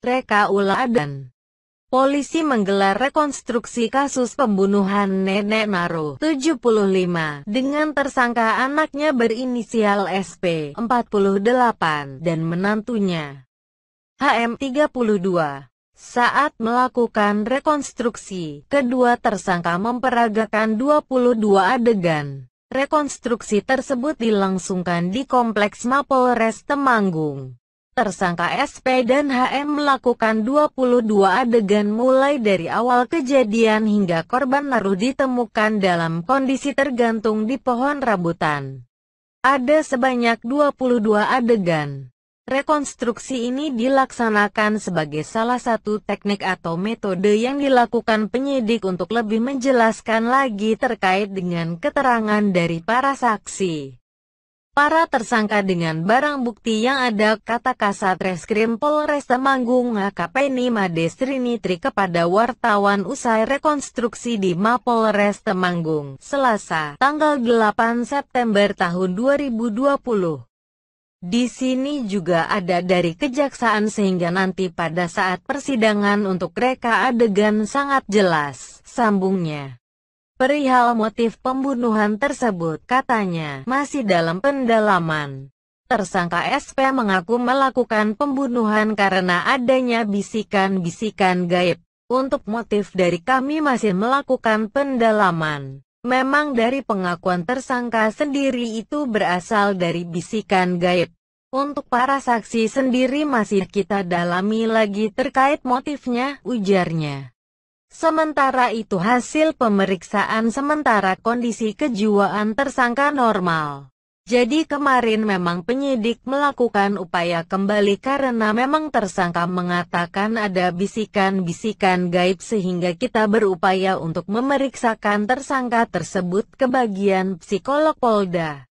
Reka Uladan. Polisi menggelar rekonstruksi kasus pembunuhan Nenek Naro, 75, dengan tersangka anaknya berinisial SP, 48, dan menantunya, HM, 32. Saat melakukan rekonstruksi, kedua tersangka memperagakan 22 adegan. Rekonstruksi tersebut dilangsungkan di Kompleks Mapolres Temanggung tersangka SP dan HM melakukan 22 adegan mulai dari awal kejadian hingga korban naruh ditemukan dalam kondisi tergantung di pohon rambutan. Ada sebanyak 22 adegan. Rekonstruksi ini dilaksanakan sebagai salah satu teknik atau metode yang dilakukan penyidik untuk lebih menjelaskan lagi terkait dengan keterangan dari para saksi para tersangka dengan barang bukti yang ada, kata Kasat Reskrim Polres Temanggung AKP Nima Destrinitri kepada wartawan usai rekonstruksi di Mapolres Temanggung, Selasa, tanggal 8 September tahun 2020. Di sini juga ada dari kejaksaan sehingga nanti pada saat persidangan untuk reka adegan sangat jelas, sambungnya. Perihal motif pembunuhan tersebut katanya masih dalam pendalaman. Tersangka SP mengaku melakukan pembunuhan karena adanya bisikan-bisikan gaib. Untuk motif dari kami masih melakukan pendalaman. Memang dari pengakuan tersangka sendiri itu berasal dari bisikan gaib. Untuk para saksi sendiri masih kita dalami lagi terkait motifnya, ujarnya. Sementara itu hasil pemeriksaan sementara kondisi kejiwaan tersangka normal. Jadi kemarin memang penyidik melakukan upaya kembali karena memang tersangka mengatakan ada bisikan-bisikan gaib sehingga kita berupaya untuk memeriksakan tersangka tersebut ke bagian psikolog Polda.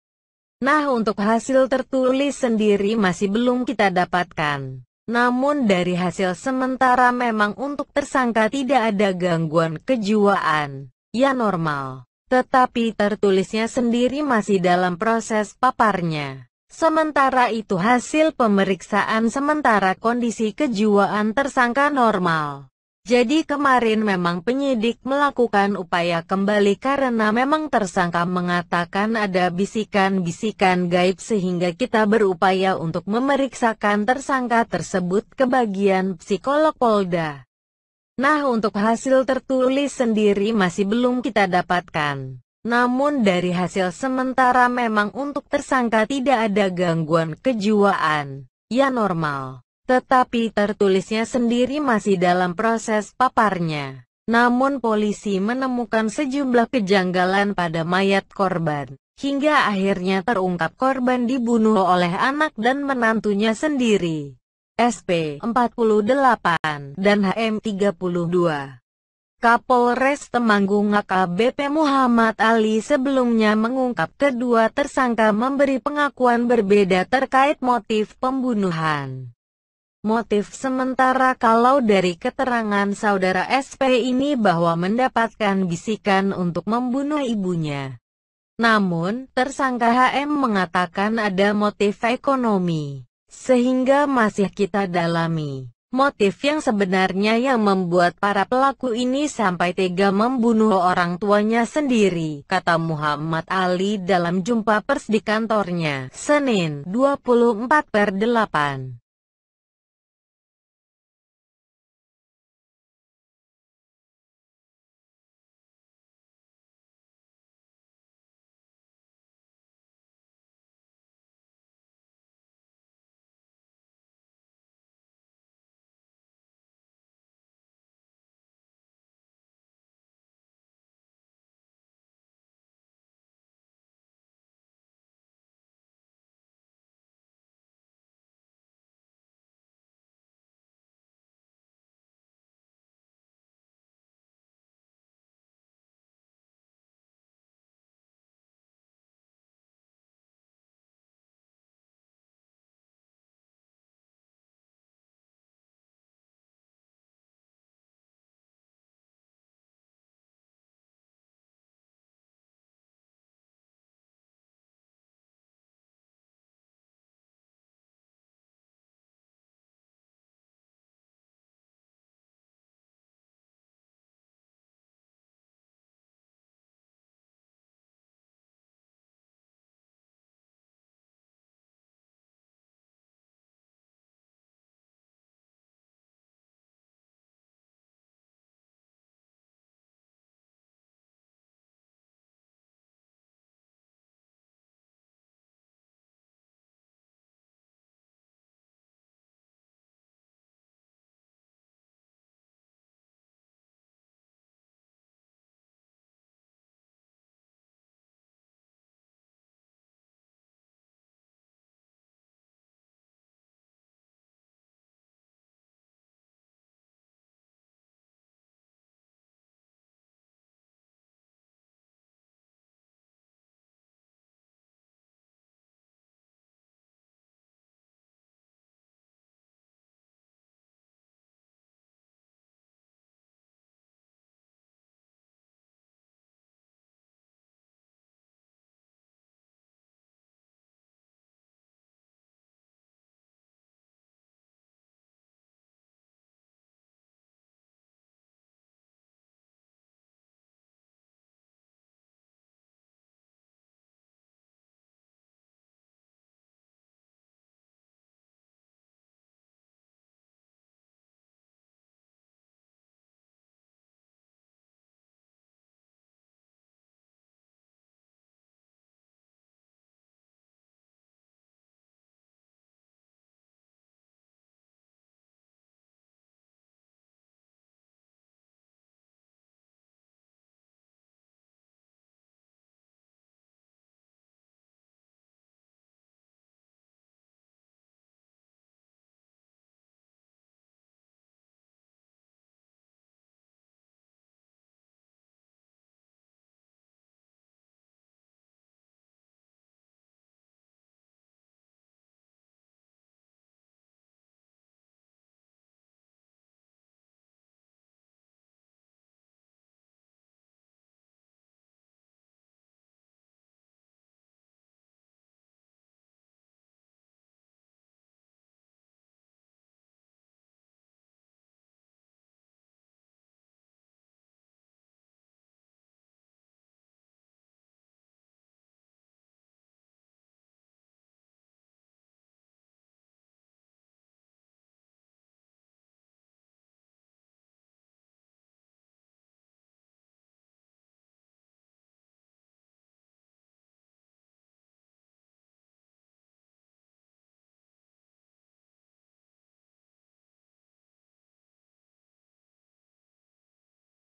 Nah untuk hasil tertulis sendiri masih belum kita dapatkan. Namun dari hasil sementara memang untuk tersangka tidak ada gangguan kejiwaan, ya normal. Tetapi tertulisnya sendiri masih dalam proses paparnya. Sementara itu hasil pemeriksaan sementara kondisi kejiwaan tersangka normal. Jadi kemarin memang penyidik melakukan upaya kembali karena memang tersangka mengatakan ada bisikan-bisikan gaib sehingga kita berupaya untuk memeriksakan tersangka tersebut ke bagian psikolog Polda. Nah untuk hasil tertulis sendiri masih belum kita dapatkan. Namun dari hasil sementara memang untuk tersangka tidak ada gangguan kejiwaan, ya normal. Tetapi tertulisnya sendiri masih dalam proses paparnya. Namun polisi menemukan sejumlah kejanggalan pada mayat korban, hingga akhirnya terungkap korban dibunuh oleh anak dan menantunya sendiri. SP 48 dan HM 32. Kapolres Temanggung AKBP Muhammad Ali sebelumnya mengungkap kedua tersangka memberi pengakuan berbeda terkait motif pembunuhan. Motif sementara kalau dari keterangan saudara SP ini bahwa mendapatkan bisikan untuk membunuh ibunya. Namun, tersangka HM mengatakan ada motif ekonomi, sehingga masih kita dalami. Motif yang sebenarnya yang membuat para pelaku ini sampai tega membunuh orang tuanya sendiri, kata Muhammad Ali dalam jumpa pers di kantornya, Senin, 24 per 8.